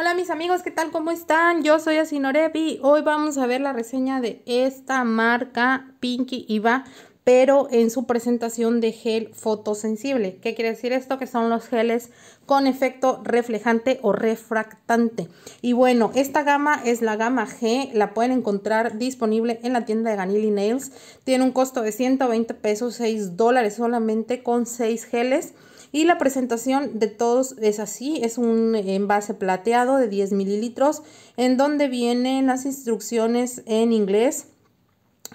Hola mis amigos, ¿qué tal? ¿Cómo están? Yo soy Asinorepi y hoy vamos a ver la reseña de esta marca Pinky Iva, pero en su presentación de gel fotosensible. ¿Qué quiere decir esto? Que son los geles con efecto reflejante o refractante. Y bueno, esta gama es la gama G, la pueden encontrar disponible en la tienda de Ganili Nails. Tiene un costo de 120 pesos, 6 dólares solamente con 6 geles. Y la presentación de todos es así, es un envase plateado de 10 mililitros en donde vienen las instrucciones en inglés,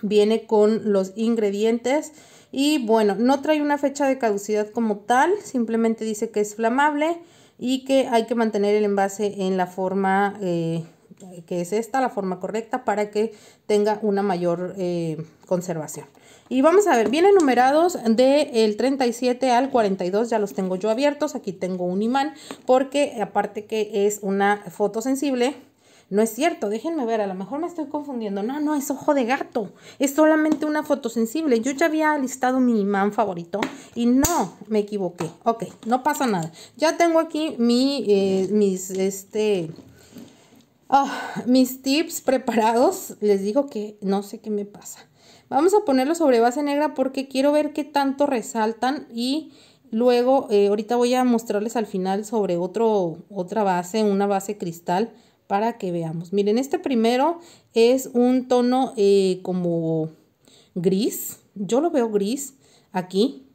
viene con los ingredientes y bueno, no trae una fecha de caducidad como tal, simplemente dice que es flamable y que hay que mantener el envase en la forma eh, que es esta, la forma correcta para que tenga una mayor eh, conservación. Y vamos a ver, vienen numerados del 37 al 42, ya los tengo yo abiertos, aquí tengo un imán, porque aparte que es una foto sensible, no es cierto, déjenme ver, a lo mejor me estoy confundiendo. No, no, es ojo de gato. Es solamente una foto sensible Yo ya había listado mi imán favorito y no, me equivoqué. Ok, no pasa nada. Ya tengo aquí mi, eh, mis, este, ah, mis tips preparados. Les digo que no sé qué me pasa. Vamos a ponerlo sobre base negra porque quiero ver qué tanto resaltan y luego eh, ahorita voy a mostrarles al final sobre otro, otra base, una base cristal para que veamos. Miren, este primero es un tono eh, como gris, yo lo veo gris aquí,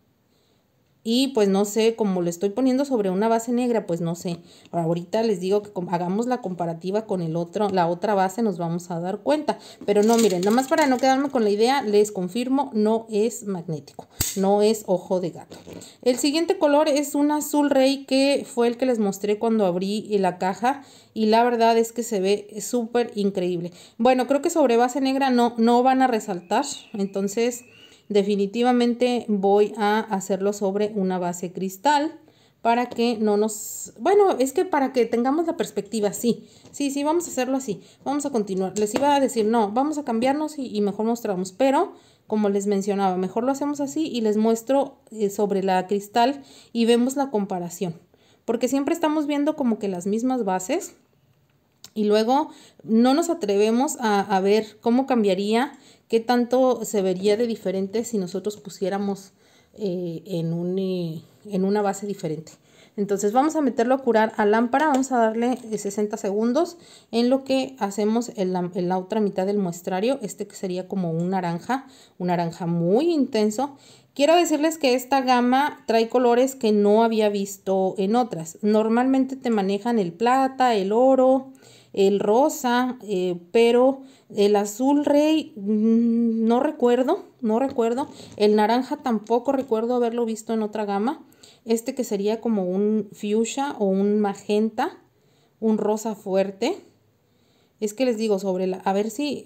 y pues no sé, como lo estoy poniendo sobre una base negra, pues no sé. Ahorita les digo que hagamos la comparativa con el otro, la otra base nos vamos a dar cuenta. Pero no, miren, nomás más para no quedarme con la idea, les confirmo, no es magnético, no es ojo de gato. El siguiente color es un azul rey que fue el que les mostré cuando abrí la caja y la verdad es que se ve súper increíble. Bueno, creo que sobre base negra no, no van a resaltar, entonces definitivamente voy a hacerlo sobre una base cristal para que no nos... Bueno, es que para que tengamos la perspectiva, sí, sí, sí, vamos a hacerlo así, vamos a continuar. Les iba a decir, no, vamos a cambiarnos y, mejor mostramos, pero como les mencionaba, mejor lo hacemos así y les muestro eh, sobre la cristal y vemos la comparación, porque siempre estamos viendo como que las mismas bases, y luego no nos atrevemos a, ver cómo cambiaría, qué tanto se vería de diferente si nosotros pusiéramos eh, en, un, eh, en una base diferente. Entonces vamos a meterlo a curar a lámpara, vamos a darle 60 eh, segundos en lo que hacemos en la, la otra mitad del muestrario, este que sería como un naranja, un naranja muy intenso. Quiero decirles que esta gama trae colores que no había visto en otras. Normalmente te manejan el plata, el oro, el rosa, eh, pero el azul rey mm, no recuerdo, no recuerdo. El naranja tampoco recuerdo haberlo visto en otra gama. Este que sería como un fuchsia o un magenta, un rosa fuerte. Es que les digo, sobre la, a ver si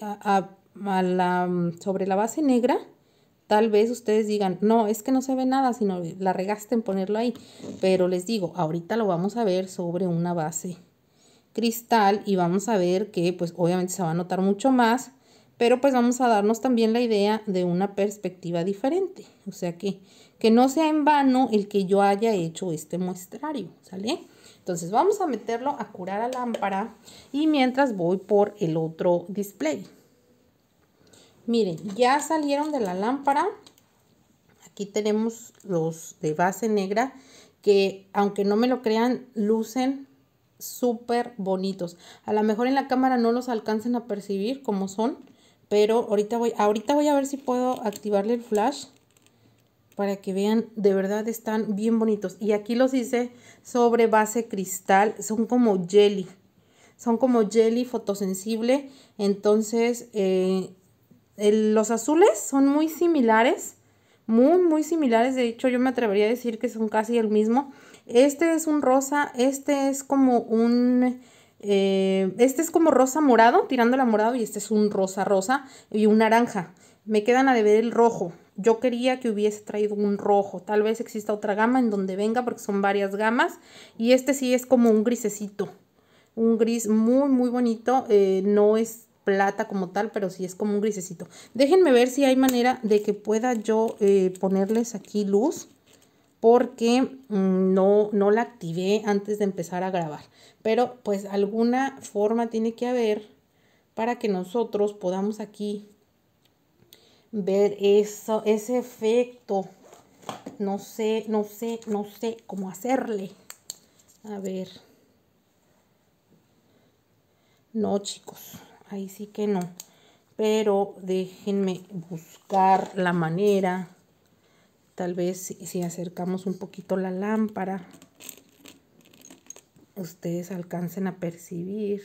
mm, sobre la base negra, tal vez ustedes digan, no, es que no se ve nada, sino la regaste en ponerlo ahí. Pero les digo, ahorita lo vamos a ver sobre una base cristal y vamos a ver que pues obviamente se va a notar mucho más, pero pues vamos a darnos también la idea de una perspectiva diferente, o sea que, que no sea en vano el que yo haya hecho este muestrario, ¿sale? Entonces vamos a meterlo a curar a lámpara y mientras voy por el otro display. Miren, ya salieron de la lámpara. Aquí tenemos los de base negra que aunque no me lo crean, lucen súper bonitos. A lo mejor en la cámara no los alcancen a percibir como son, pero ahorita voy, ahorita voy a ver si puedo activarle el flash para que vean, de verdad están bien bonitos. Y aquí los hice sobre base cristal, son como jelly, son como jelly fotosensible, entonces eh, los azules son muy similares, muy, muy similares, de hecho yo me atrevería a decir que son casi el mismo, este es un rosa, este es como un... Eh, este es como rosa morado, tirando morado, y este es un rosa rosa y un naranja. Me quedan a deber el rojo. Yo quería que hubiese traído un rojo. Tal vez exista otra gama en donde venga, porque son varias gamas. Y este sí es como un grisecito. Un gris muy, muy bonito. Eh, no es plata como tal, pero sí es como un grisecito. Déjenme ver si hay manera de que pueda yo eh, ponerles aquí luz porque mm, no, no la activé antes de empezar a grabar. Pero pues alguna forma tiene que haber para que nosotros podamos aquí ver eso, ese efecto. No sé, no sé, no sé cómo hacerle. A ver. No, chicos, ahí sí que no. Pero déjenme buscar la manera tal vez si acercamos un poquito la lámpara, ustedes alcancen a percibir.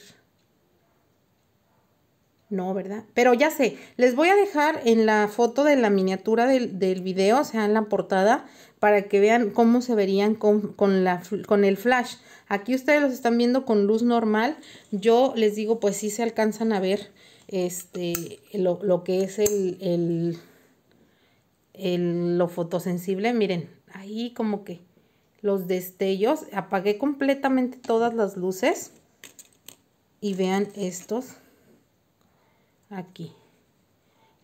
No, ¿verdad? Pero ya sé, les voy a dejar en la foto de la miniatura del, video, o sea, en la portada, para que vean cómo se verían con, la, con el flash. Aquí ustedes los están viendo con luz normal. Yo les digo, pues sí se alcanzan a ver este, lo, que es el lo fotosensible, miren, ahí como que los destellos, apagué completamente todas las luces y vean estos aquí.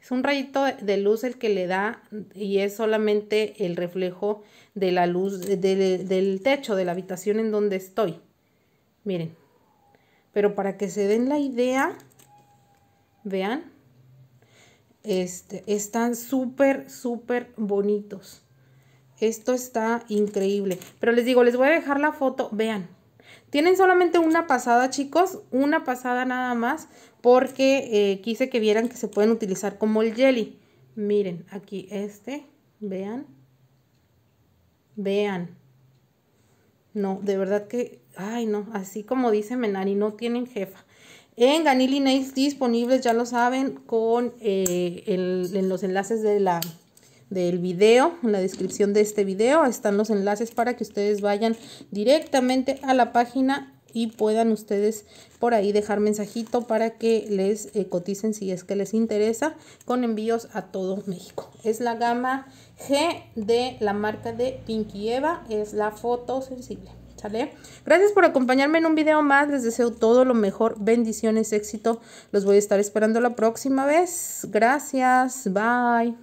Es un rayito de luz el que le da y es solamente el reflejo de la luz del techo de la habitación en donde estoy. Miren, pero para que se den la idea, vean, este, están súper, súper bonitos. Esto está increíble. Pero les digo, les voy a dejar la foto. Vean. Tienen solamente una pasada, chicos. Una pasada nada más. Porque eh, quise que vieran que se pueden utilizar como el jelly. Miren, aquí este. Vean. Vean. No, de verdad que... Ay, no. Así como dice Menari, no tienen jefa en Ganil Nails disponibles, ya lo saben, con eh, en los enlaces de la, del video, en la descripción de este video están los enlaces para que ustedes vayan directamente a la página y puedan ustedes por ahí dejar mensajito para que les eh, coticen si es que les interesa con envíos a todo México. Es la gama G de la marca de Pinky Eva, es la foto sensible. Gracias por acompañarme en un video más. Les deseo todo lo mejor. Bendiciones, éxito. Los voy a estar esperando la próxima vez. Gracias. Bye.